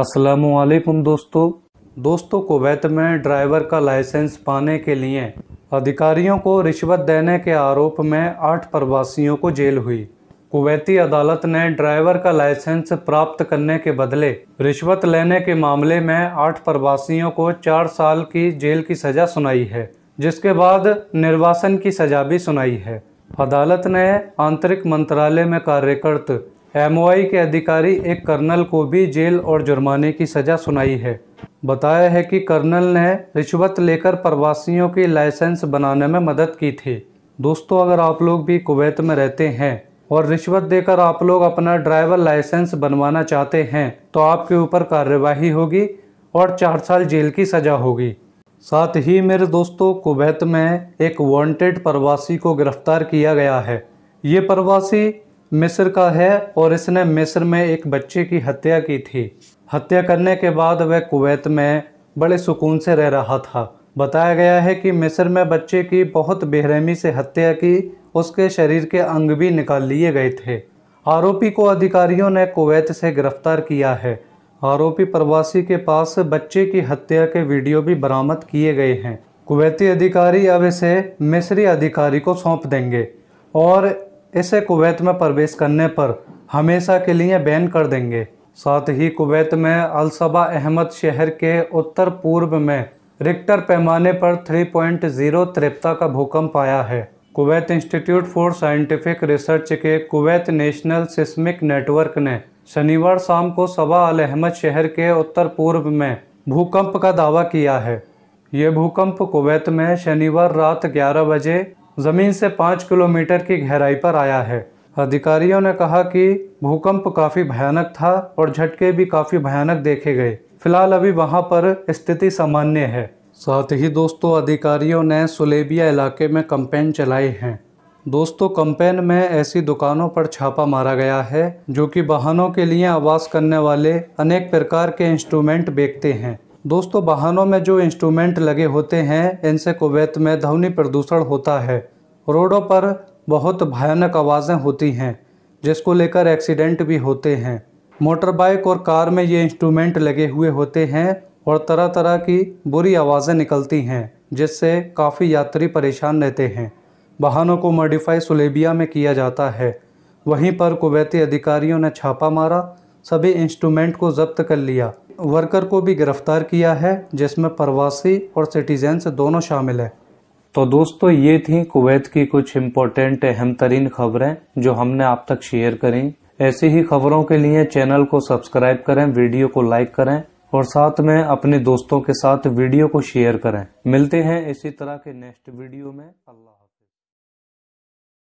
असलकुम दोस्तों दोस्तों कुवैत में ड्राइवर का लाइसेंस पाने के लिए अधिकारियों को रिश्वत देने के आरोप में आठ प्रवासियों को जेल हुई कुवैती अदालत ने ड्राइवर का लाइसेंस प्राप्त करने के बदले रिश्वत लेने के मामले में आठ प्रवासियों को चार साल की जेल की सज़ा सुनाई है जिसके बाद निर्वासन की सज़ा भी सुनाई है अदालत ने आंतरिक मंत्रालय में कार्यकर्त एमओआई के अधिकारी एक कर्नल को भी जेल और जुर्माने की सज़ा सुनाई है बताया है कि कर्नल ने रिश्वत लेकर प्रवासियों की लाइसेंस बनाने में मदद की थी दोस्तों अगर आप लोग भी कुवैत में रहते हैं और रिश्वत देकर आप लोग अपना ड्राइवर लाइसेंस बनवाना चाहते हैं तो आपके ऊपर कार्यवाही होगी और चार साल जेल की सज़ा होगी साथ ही मेरे दोस्तों कुवैत में एक वांटेड प्रवासी को गिरफ्तार किया गया है ये प्रवासी मिस्र का है और इसने मिस्र में एक बच्चे की हत्या की थी हत्या करने के बाद वह कुवैत में बड़े सुकून से रह रहा था बताया गया है कि मिस्र में बच्चे की बहुत बेरहमी से हत्या की उसके शरीर के अंग भी निकाल लिए गए थे आरोपी को अधिकारियों ने कुवैत से गिरफ्तार किया है आरोपी प्रवासी के पास बच्चे की हत्या के वीडियो भी बरामद किए गए हैं कुवैती अधिकारी अब इसे मिस्री अधिकारी को सौंप देंगे और इसे कुवैत में प्रवेश करने पर हमेशा के लिए बैन कर देंगे साथ ही कुवैत में अलसबा अहमद शहर के उत्तर पूर्व में रिक्टर पैमाने पर 3.0 पॉइंट त्रेपता का भूकंप आया है Kuwait institute for scientific research के कुवैत नेशनल सिस्मिक नेटवर्क ने शनिवार शाम को सबा अल अहमद शहर के उत्तर पूर्व में भूकंप का दावा किया है ये भूकंप कुवैत में शनिवार रात 11 बजे जमीन से पाँच किलोमीटर की गहराई पर आया है अधिकारियों ने कहा कि भूकंप काफ़ी भयानक था और झटके भी काफ़ी भयानक देखे गए फिलहाल अभी वहां पर स्थिति सामान्य है साथ ही दोस्तों अधिकारियों ने सुलेबिया इलाके में कंपेन चलाए हैं दोस्तों कंपेन में ऐसी दुकानों पर छापा मारा गया है जो कि वाहनों के लिए आवाज़ करने वाले अनेक प्रकार के इंस्ट्रूमेंट बेचते हैं दोस्तों वाहनों में जो इंस्ट्रूमेंट लगे होते हैं इनसे कुवैत में ध्वनि प्रदूषण होता है रोडों पर बहुत भयानक आवाज़ें होती हैं जिसको लेकर एक्सीडेंट भी होते हैं मोटरबाइक और कार में ये इंस्ट्रूमेंट लगे हुए होते हैं और तरह तरह की बुरी आवाज़ें निकलती हैं जिससे काफ़ी यात्री परेशान रहते हैं वाहनों को मॉडिफाई सुलेबिया में किया जाता है वहीं पर कुवैती अधिकारियों ने छापा मारा सभी इंस्ट्रूमेंट को जब्त कर लिया वर्कर को भी गिरफ्तार किया है जिसमें प्रवासी और सिटीजन्स दोनों शामिल हैं तो दोस्तों ये थी कुवैत की कुछ इम्पोर्टेंट अहम तरीन खबरें जो हमने आप तक शेयर करी ऐसी ही खबरों के लिए चैनल को सब्सक्राइब करें वीडियो को लाइक करें और साथ में अपने दोस्तों के साथ वीडियो को शेयर करें मिलते हैं इसी तरह के नेक्स्ट वीडियो में अल्लाह